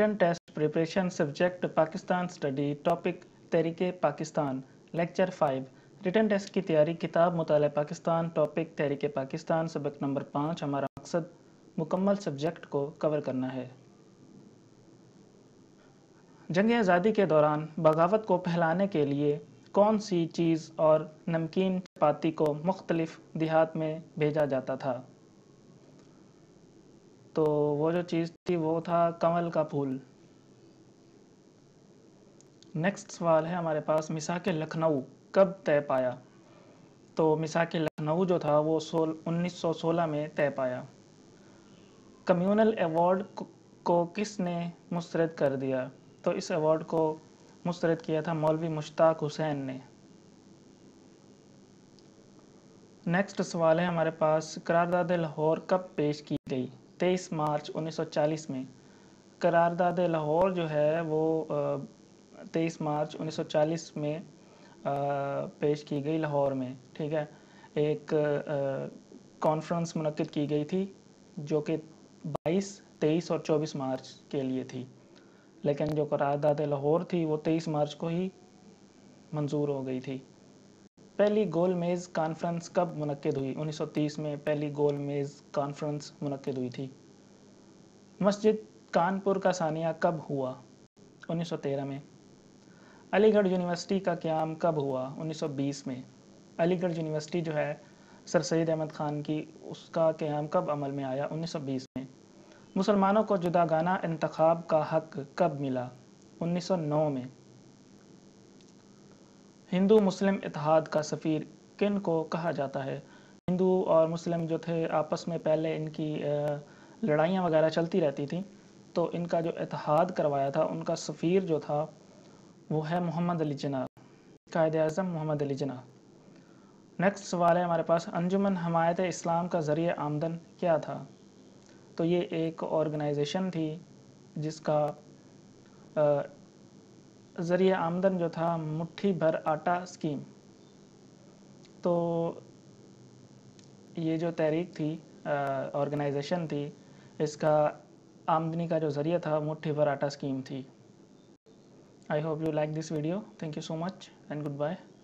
return test preparation subject Pakistan study topic तहरीक Pakistan lecture five return test की तैयारी किताब मुताल पाकिस्तान टॉपिक तहरीक पाकिस्तान सबक नंबर पाँच हमारा मकसद मुकम्मल सब्जेक्ट को कवर करना है जंग आज़ादी के दौरान बगावत को फैलाने के लिए कौन सी चीज़ और नमकीन चपाती को मुख्तलिफ देहात में भेजा जाता था तो वो जो चीज़ थी वो था कंवल का फूल नेक्स्ट सवाल है हमारे पास मिसा के लखनऊ कब तय पाया तो मिसा के लखनऊ जो था वो सोल 1916 में तय पाया कम्युनल अवार्ड को किसने मुस्रद कर दिया तो इस अवार्ड को मुस्रद किया था मौलवी मुश्ताक हुसैन ने नेक्स्ट सवाल है हमारे पास करारदाद लाहौर कब पेश की गई तेईस मार्च 1940 में करारदाद लाहौर जो है वो तेईस मार्च 1940 में पेश की गई लाहौर में ठीक है एक कॉन्फ्रेंस मनकद की गई थी जो कि 22, 23 और 24 मार्च के लिए थी लेकिन जो करारदाद लाहौर थी वो 23 मार्च को ही मंजूर हो गई थी पहली गोल मेज़ कॉन्फ्रेंस कब मनद हुई 1930 में पहली गोल मेज़ कॉन्फ्रेंस मनद हुई थी मस्जिद कानपुर का सानिया कब हुआ 1913 में अलीगढ़ यूनिवर्सिटी का क्याम कब हुआ 1920 में अलीगढ़ यूनिवर्सिटी जो है सर सैद अहमद ख़ान की उसका क्याम कब अमल में आया 1920 में मुसलमानों को जुदागाना इंतखब का हक कब मिला 1909 में हिंदू मुस्लिम इतिहाद का सफ़ीर किन को कहा जाता है हिंदू और मुस्लिम जो थे आपस में पहले इनकी लड़ाइयाँ वगैरह चलती रहती थी तो इनका जो इतिहाद करवाया था उनका सफ़ीर जो था वो है मोहम्मद अली जना कायद अजम मोहम्मद अली जना नेक्स्ट सवाल है हमारे पास अंजुमन हमायत इस्लाम का ज़रिए आमदन क्या था तो ये एक ऑर्गेनाइजेशन थी जिसका ज़रिए आमदन जो था मुट्ठी भर आटा स्कीम तो ये जो तहरीक थी ऑर्गेनाइजेशन थी इसका आमदनी का जो ज़रिया था मुट्ठी भर आटा स्कीम थी I hope you like this video thank you so much and good bye